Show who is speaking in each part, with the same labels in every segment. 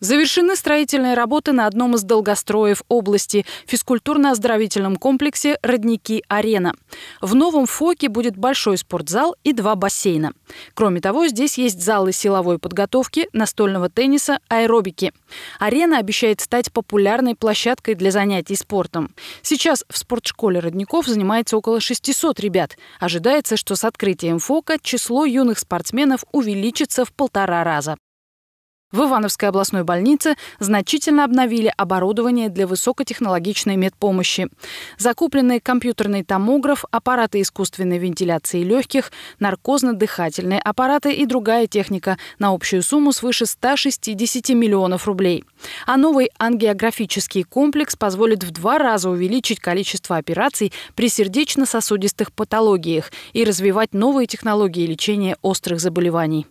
Speaker 1: Завершены строительные работы на одном из долгостроев области – физкультурно-оздоровительном комплексе «Родники-арена». В новом ФОКе будет большой спортзал и два бассейна. Кроме того, здесь есть залы силовой подготовки, настольного тенниса, аэробики. Арена обещает стать популярной площадкой для занятий спортом. Сейчас в спортшколе «Родников» занимается около 600 ребят. Ожидается, что с открытием ФОКа число юных спортсменов увеличится в полтора раза. В Ивановской областной больнице значительно обновили оборудование для высокотехнологичной медпомощи. Закуплены компьютерный томограф, аппараты искусственной вентиляции легких, наркозно-дыхательные аппараты и другая техника на общую сумму свыше 160 миллионов рублей. А новый ангиографический комплекс позволит в два раза увеличить количество операций при сердечно-сосудистых патологиях и развивать новые технологии лечения острых заболеваний.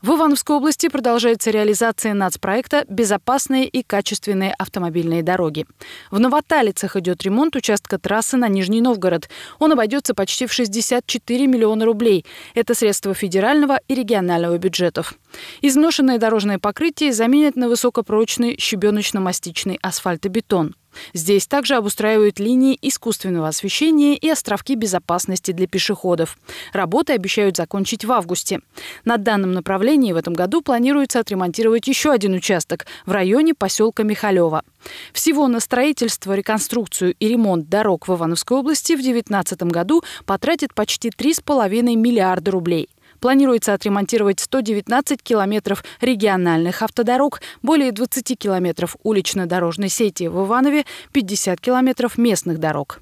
Speaker 1: В Ивановской области продолжается реализация нацпроекта «Безопасные и качественные автомобильные дороги». В Новоталицах идет ремонт участка трассы на Нижний Новгород. Он обойдется почти в 64 миллиона рублей. Это средства федерального и регионального бюджетов. Изношенное дорожное покрытие заменят на высокопрочный щебеночно-мастичный асфальтобетон. Здесь также обустраивают линии искусственного освещения и островки безопасности для пешеходов. Работы обещают закончить в августе. На данном направлении в этом году планируется отремонтировать еще один участок в районе поселка Михалева. Всего на строительство, реконструкцию и ремонт дорог в Ивановской области в 2019 году потратит почти 3,5 миллиарда рублей. Планируется отремонтировать 119 километров региональных автодорог, более 20 километров улично-дорожной сети в Иванове, 50 километров местных дорог.